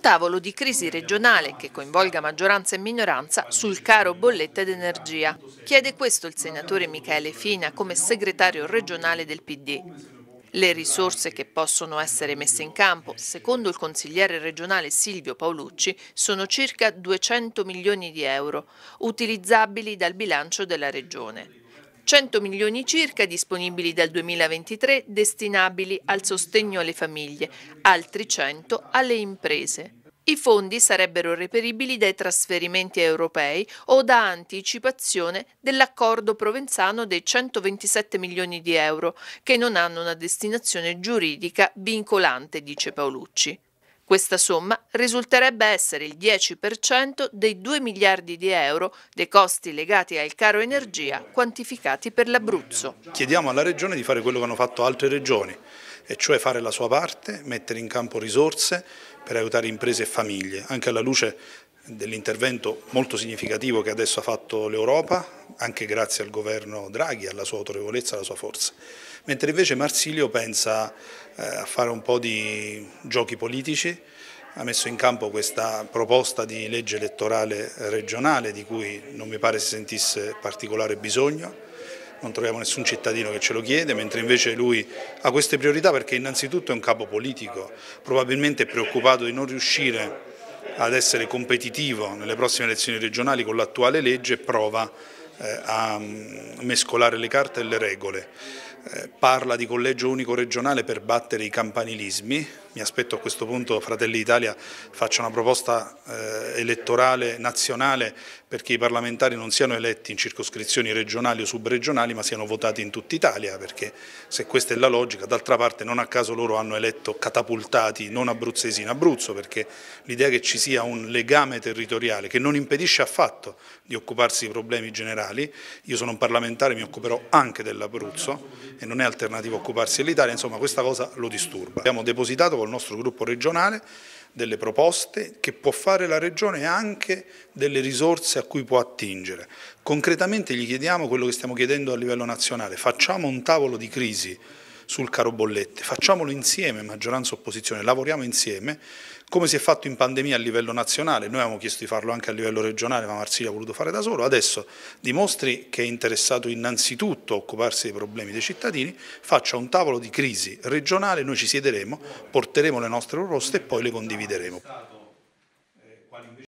un tavolo di crisi regionale che coinvolga maggioranza e minoranza sul caro bollette d'energia. Chiede questo il senatore Michele Fina come segretario regionale del PD. Le risorse che possono essere messe in campo, secondo il consigliere regionale Silvio Paolucci, sono circa 200 milioni di euro, utilizzabili dal bilancio della regione. 100 milioni circa disponibili dal 2023 destinabili al sostegno alle famiglie, altri 100 alle imprese. I fondi sarebbero reperibili dai trasferimenti europei o da anticipazione dell'accordo provenzano dei 127 milioni di euro, che non hanno una destinazione giuridica vincolante, dice Paolucci. Questa somma risulterebbe essere il 10% dei 2 miliardi di euro dei costi legati al caro energia quantificati per l'Abruzzo. Chiediamo alla Regione di fare quello che hanno fatto altre regioni, e cioè fare la sua parte, mettere in campo risorse per aiutare imprese e famiglie, anche alla luce dell'intervento molto significativo che adesso ha fatto l'Europa, anche grazie al governo Draghi, alla sua autorevolezza, alla sua forza. Mentre invece Marsilio pensa eh, a fare un po' di giochi politici, ha messo in campo questa proposta di legge elettorale regionale di cui non mi pare si sentisse particolare bisogno, non troviamo nessun cittadino che ce lo chiede, mentre invece lui ha queste priorità perché innanzitutto è un capo politico, probabilmente è preoccupato di non riuscire ad essere competitivo nelle prossime elezioni regionali con l'attuale legge prova eh, a mm, mescolare le carte e le regole. Eh, parla di collegio unico regionale per battere i campanilismi, mi aspetto a questo punto Fratelli d'Italia faccia una proposta eh, elettorale nazionale perché i parlamentari non siano eletti in circoscrizioni regionali o subregionali ma siano votati in tutta Italia perché se questa è la logica, d'altra parte non a caso loro hanno eletto catapultati non abruzzesi in Abruzzo perché l'idea che ci sia un legame territoriale che non impedisce affatto di occuparsi di problemi generali locali, io sono un parlamentare, mi occuperò anche dell'Abruzzo e non è alternativo occuparsi dell'Italia, insomma questa cosa lo disturba. Abbiamo depositato col nostro gruppo regionale delle proposte che può fare la Regione e anche delle risorse a cui può attingere. Concretamente gli chiediamo quello che stiamo chiedendo a livello nazionale, facciamo un tavolo di crisi sul caro bollette. Facciamolo insieme, maggioranza e opposizione, lavoriamo insieme, come si è fatto in pandemia a livello nazionale, noi abbiamo chiesto di farlo anche a livello regionale, ma Marsiglia ha voluto fare da solo, adesso dimostri che è interessato innanzitutto a occuparsi dei problemi dei cittadini, faccia un tavolo di crisi regionale, noi ci siederemo, porteremo le nostre proposte e poi le condivideremo.